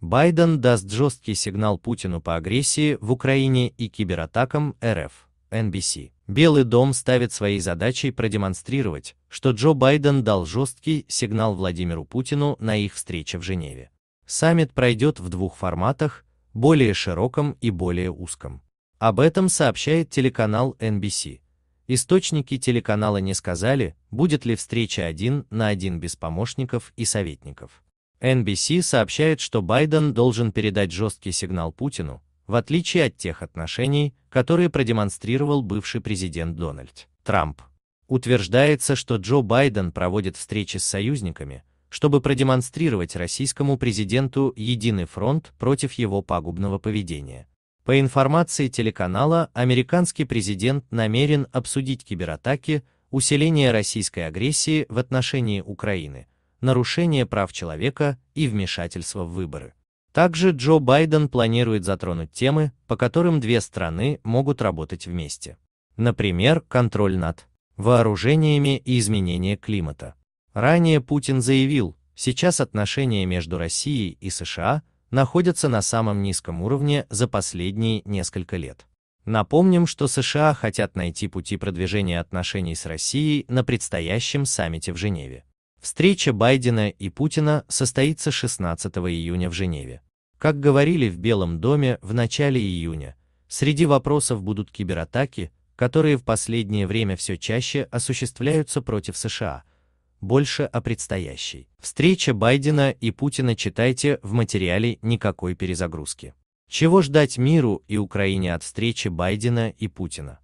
Байден даст жесткий сигнал Путину по агрессии в Украине и кибератакам РФ. NBC. Белый дом ставит своей задачей продемонстрировать, что Джо Байден дал жесткий сигнал Владимиру Путину на их встрече в Женеве. Саммит пройдет в двух форматах, более широком и более узком. Об этом сообщает телеканал NBC. Источники телеканала не сказали, будет ли встреча один на один без помощников и советников. NBC сообщает, что Байден должен передать жесткий сигнал Путину, в отличие от тех отношений, которые продемонстрировал бывший президент Дональд Трамп. Утверждается, что Джо Байден проводит встречи с союзниками, чтобы продемонстрировать российскому президенту единый фронт против его пагубного поведения. По информации телеканала, американский президент намерен обсудить кибератаки, усиление российской агрессии в отношении Украины, нарушение прав человека и вмешательство в выборы. Также Джо Байден планирует затронуть темы, по которым две страны могут работать вместе. Например, контроль над вооружениями и изменение климата. Ранее Путин заявил, сейчас отношения между Россией и США находятся на самом низком уровне за последние несколько лет. Напомним, что США хотят найти пути продвижения отношений с Россией на предстоящем саммите в Женеве. Встреча Байдена и Путина состоится 16 июня в Женеве. Как говорили в Белом доме в начале июня, среди вопросов будут кибератаки, которые в последнее время все чаще осуществляются против США. Больше о предстоящей. Встрече Байдена и Путина читайте в материале «Никакой перезагрузки». Чего ждать миру и Украине от встречи Байдена и Путина?